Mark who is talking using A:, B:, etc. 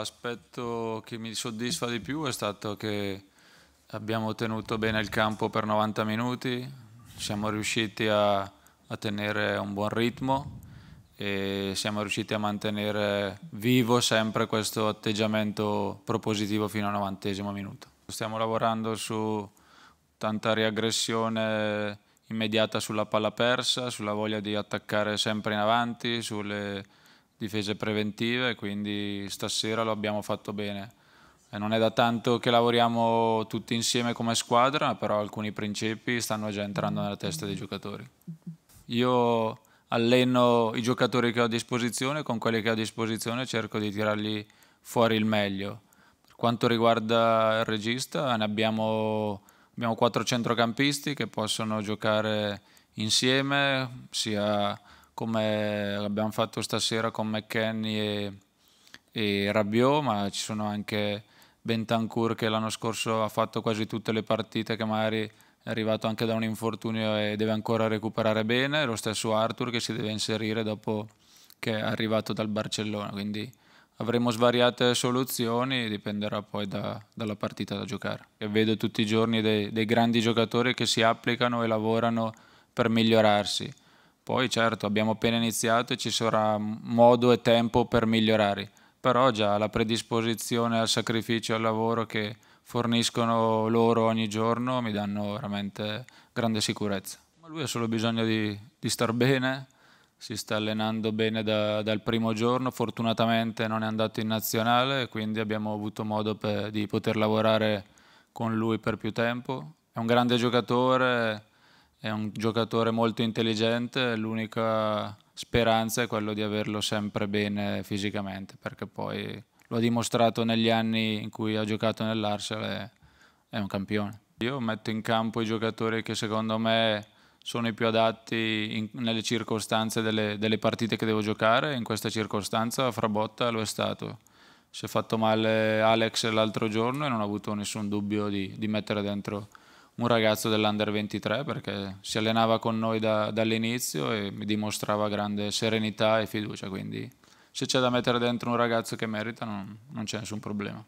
A: L'aspetto che mi soddisfa di più è stato che abbiamo tenuto bene il campo per 90 minuti, siamo riusciti a, a tenere un buon ritmo e siamo riusciti a mantenere vivo sempre questo atteggiamento propositivo fino al 90 minuto. Stiamo lavorando su tanta riaggressione immediata sulla palla persa, sulla voglia di attaccare sempre in avanti, sulle difese preventive, quindi stasera lo abbiamo fatto bene. E non è da tanto che lavoriamo tutti insieme come squadra, però alcuni principi stanno già entrando nella testa dei giocatori. Io alleno i giocatori che ho a disposizione, con quelli che ho a disposizione cerco di tirarli fuori il meglio. Per quanto riguarda il regista, ne abbiamo, abbiamo quattro centrocampisti che possono giocare insieme, sia come l'abbiamo fatto stasera con McKenny e, e Rabiot, ma ci sono anche Bentancur che l'anno scorso ha fatto quasi tutte le partite che magari è arrivato anche da un infortunio e deve ancora recuperare bene, lo stesso Arthur che si deve inserire dopo che è arrivato dal Barcellona, quindi avremo svariate soluzioni, dipenderà poi da, dalla partita da giocare. E vedo tutti i giorni dei, dei grandi giocatori che si applicano e lavorano per migliorarsi poi certo abbiamo appena iniziato e ci sarà modo e tempo per migliorare, però già la predisposizione al sacrificio e al lavoro che forniscono loro ogni giorno mi danno veramente grande sicurezza. Ma lui ha solo bisogno di, di star bene, si sta allenando bene da, dal primo giorno, fortunatamente non è andato in nazionale, quindi abbiamo avuto modo per, di poter lavorare con lui per più tempo. È un grande giocatore è un giocatore molto intelligente, l'unica speranza è quello di averlo sempre bene fisicamente, perché poi lo ha dimostrato negli anni in cui ha giocato nell'Arsenal, è, un campione. Io metto in campo i giocatori che secondo me sono i più adatti in, nelle circostanze delle, delle, partite che devo giocare, in questa circostanza Frabotta lo è stato. Si è fatto male Alex l'altro giorno e non ho avuto nessun dubbio di, di mettere dentro un ragazzo dell'Under 23 perché si allenava con noi da, dall'inizio e mi dimostrava grande serenità e fiducia, quindi se c'è da mettere dentro un ragazzo che merita non, non c'è nessun problema.